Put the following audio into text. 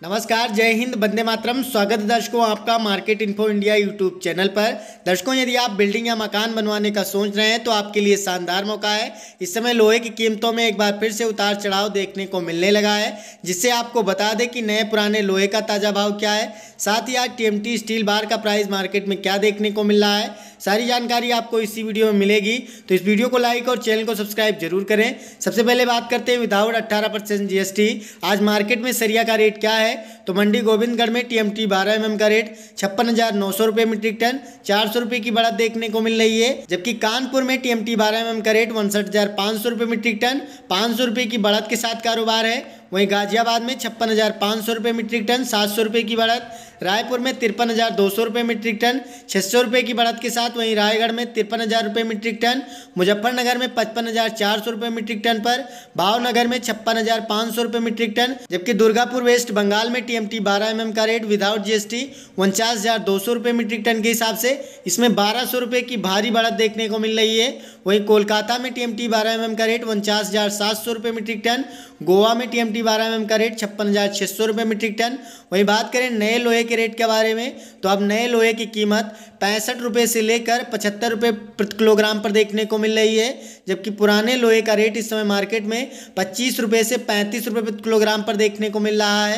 नमस्कार जय हिंद बंदे मातरम स्वागत है दर्शकों आपका market info India YouTube channel पर दर्शकों यदि आप बिल्डिंग या मकान बनवाने का सोच रहे हैं तो आपके लिए शानदार मौका है इस समय लोहे की कीमतों में एक बार फिर से उतार चढ़ाव देखने को मिलने लगा है जिससे आपको बता दें कि नए पुराने लोहे का ताज़ा भाव क्या है साथ ही आज टी स्टील बार का प्राइस मार्केट में क्या देखने को मिल रहा है सारी जानकारी आपको इसी वीडियो में मिलेगी तो इस वीडियो को लाइक और चैनल को सब्सक्राइब जरूर करें सबसे पहले बात करते हैं विदाउट अट्ठारह परसेंट जीएसटी आज मार्केट में सरिया का रेट क्या है तो मंडी गोविंदगढ़ में टी एम टी बारह एम का रेट छप्पन हज़ार नौ सौ रुपये मीट्रिक टन चार सौ रुपये की बढ़त देखने को मिल रही है जबकि कानपुर में टी एम टी बारह एम का रेट उनसठ हज़ार पाँच सौ रुपये मीट्रिक टन पाँच सौ रुपये की बढ़त के साथ कारोबार है वहीं गाजियाबाद में छप्पन हज़ार पाँच सौ रुपये मीट्रिक टन सात सौ रुपये की बढ़त रायपुर में तिरपन हज़ार दो सौ रुपये मीट्रिक टन छः सौ रुपये की बढ़त के साथ वहीं रायगढ़ में तिरपन हज़ार रुपये मीट्रिक टन मुजफ्फरनगर में पचपन हज़ार चार सौ रुपये मीट्रिक टन पर भावनगर में छप्पन हज़ार पाँच सौ रुपये मीट्रिक टन जबकि दुर्गापुर वेस्ट बंगाल में टीएमटी एम एम का रेट विदाउट जीएसटी उनचास हज़ार दो सौ रुपये मीट्रिक टन के हिसाब से इसमें बारह सौ रुपये की भारी बढ़त देखने को मिल रही है वहीं कोलकाता में टीएमटी एम एम का रेट उनचास हज़ार सात सौ रुपये मीट्रिक टन गोवा में टीएमटी सिटी बारह एम का रेट छप्पन हज़ार छः सौ रुपये मीट्रिक टन वहीं बात करें नए लोहे के रेट के बारे में तो अब नए लोहे की कीमत पैंसठ रुपये से लेकर पचहत्तर रुपये प्रति किलोग्राम पर देखने को मिल रही है जबकि पुराने लोहे का रेट इस समय मार्केट में पच्चीस रुपये से पैंतीस रुपये प्रति किलोग्राम पर देखने को मिल रहा है